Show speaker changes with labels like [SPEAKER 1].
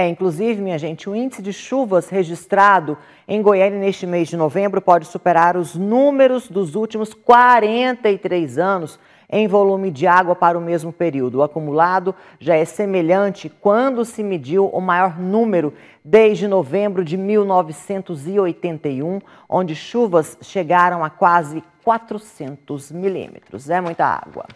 [SPEAKER 1] É, inclusive, minha gente, o índice de chuvas registrado em Goiânia neste mês de novembro pode superar os números dos últimos 43 anos em volume de água para o mesmo período. O acumulado já é semelhante quando se mediu o maior número desde novembro de 1981, onde chuvas chegaram a quase 400 milímetros. É muita água.